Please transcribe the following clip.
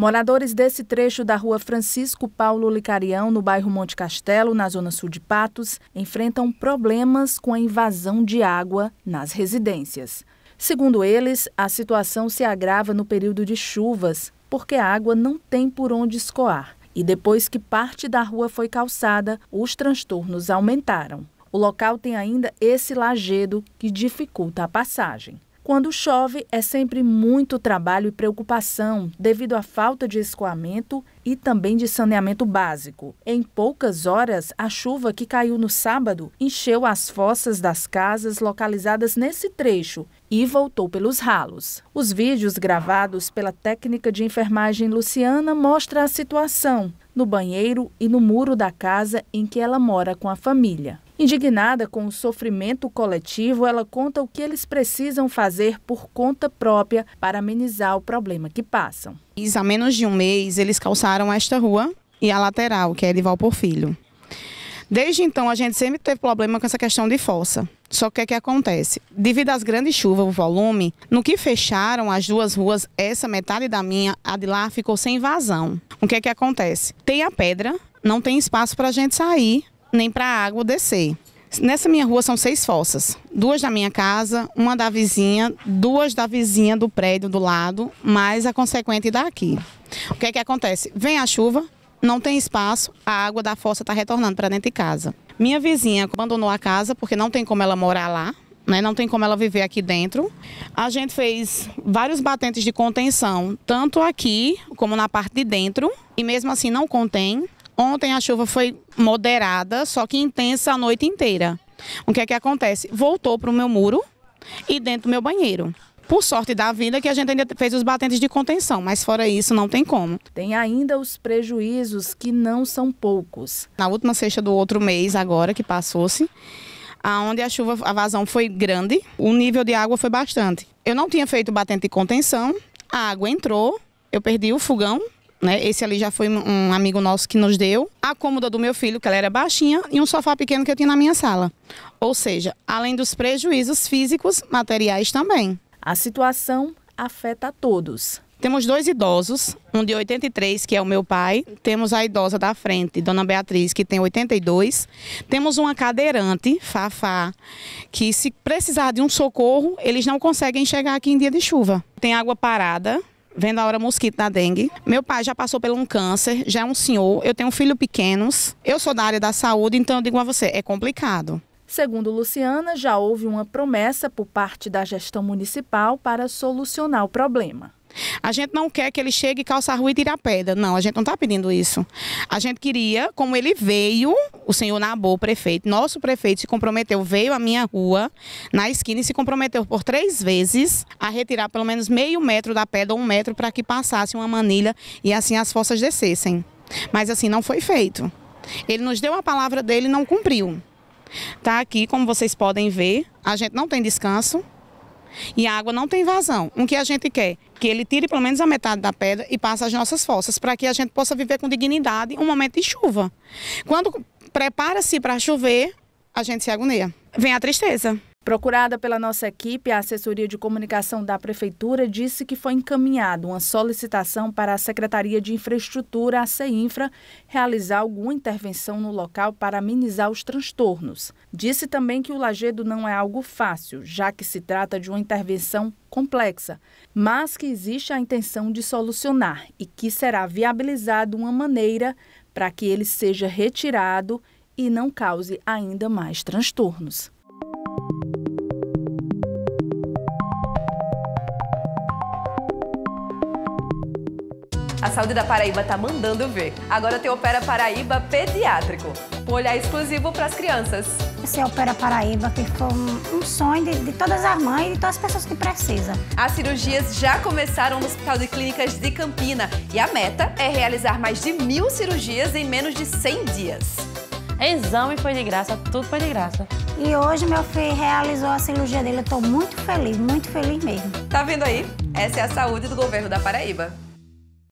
Moradores desse trecho da rua Francisco Paulo Licarião, no bairro Monte Castelo, na zona sul de Patos, enfrentam problemas com a invasão de água nas residências. Segundo eles, a situação se agrava no período de chuvas, porque a água não tem por onde escoar. E depois que parte da rua foi calçada, os transtornos aumentaram. O local tem ainda esse lajedo que dificulta a passagem. Quando chove, é sempre muito trabalho e preocupação devido à falta de escoamento e também de saneamento básico. Em poucas horas, a chuva que caiu no sábado encheu as fossas das casas localizadas nesse trecho e voltou pelos ralos. Os vídeos gravados pela técnica de enfermagem Luciana mostram a situação no banheiro e no muro da casa em que ela mora com a família. Indignada com o sofrimento coletivo, ela conta o que eles precisam fazer por conta própria para amenizar o problema que passam. Há menos de um mês, eles calçaram esta rua e a lateral, que é Edival Porfilho. Desde então, a gente sempre teve problema com essa questão de fossa. Só que o que, é que acontece? Devido às grandes chuvas, o volume, no que fecharam as duas ruas, essa metade da minha, a de lá, ficou sem vazão. O que é que acontece? Tem a pedra, não tem espaço para a gente sair, nem para a água descer. Nessa minha rua são seis fossas. Duas da minha casa, uma da vizinha, duas da vizinha do prédio do lado, mais a consequente daqui. O que é que acontece? Vem a chuva, não tem espaço, a água da fossa está retornando para dentro de casa. Minha vizinha abandonou a casa porque não tem como ela morar lá, né? não tem como ela viver aqui dentro. A gente fez vários batentes de contenção, tanto aqui como na parte de dentro, e mesmo assim não contém. Ontem a chuva foi moderada, só que intensa a noite inteira. O que é que acontece? Voltou para o meu muro e dentro do meu banheiro por sorte da vida, que a gente ainda fez os batentes de contenção, mas fora isso não tem como. Tem ainda os prejuízos que não são poucos. Na última sexta do outro mês, agora que passou-se, aonde a chuva, a vazão foi grande, o nível de água foi bastante. Eu não tinha feito batente de contenção, a água entrou, eu perdi o fogão, né? Esse ali já foi um amigo nosso que nos deu. A cômoda do meu filho, que ela era baixinha, e um sofá pequeno que eu tinha na minha sala. Ou seja, além dos prejuízos físicos, materiais também. A situação afeta a todos. Temos dois idosos, um de 83, que é o meu pai, temos a idosa da frente, Dona Beatriz, que tem 82, temos uma cadeirante, Fafá, que se precisar de um socorro, eles não conseguem chegar aqui em dia de chuva. Tem água parada, vendo a hora mosquito da dengue. Meu pai já passou por um câncer, já é um senhor, eu tenho um filho pequenos, eu sou da área da saúde, então eu digo a você, é complicado. Segundo Luciana, já houve uma promessa por parte da gestão municipal para solucionar o problema. A gente não quer que ele chegue, calça a rua e tire a pedra. Não, a gente não está pedindo isso. A gente queria, como ele veio, o senhor Nabô, prefeito, nosso prefeito se comprometeu, veio à minha rua, na esquina, e se comprometeu por três vezes a retirar pelo menos meio metro da pedra um metro para que passasse uma manilha e assim as forças descessem. Mas assim não foi feito. Ele nos deu a palavra dele e não cumpriu. Tá aqui, como vocês podem ver, a gente não tem descanso e a água não tem vazão. O que a gente quer? Que ele tire pelo menos a metade da pedra e passe as nossas forças para que a gente possa viver com dignidade um momento de chuva. Quando prepara-se para chover, a gente se agonia. Vem a tristeza. Procurada pela nossa equipe, a assessoria de comunicação da Prefeitura disse que foi encaminhada uma solicitação para a Secretaria de Infraestrutura, a CEINFRA, realizar alguma intervenção no local para amenizar os transtornos. Disse também que o lajedo não é algo fácil, já que se trata de uma intervenção complexa, mas que existe a intenção de solucionar e que será viabilizada uma maneira para que ele seja retirado e não cause ainda mais transtornos. A Saúde da Paraíba tá mandando ver. Agora tem Opera Paraíba Pediátrico, um olhar exclusivo para as crianças. Esse é Opera Paraíba, que foi um sonho de, de todas as mães e de todas as pessoas que precisam. As cirurgias já começaram no Hospital de Clínicas de Campina e a meta é realizar mais de mil cirurgias em menos de 100 dias. Exame foi de graça, tudo foi de graça. E hoje meu filho realizou a cirurgia dele. Eu tô muito feliz, muito feliz mesmo. Tá vendo aí? Essa é a saúde do governo da Paraíba.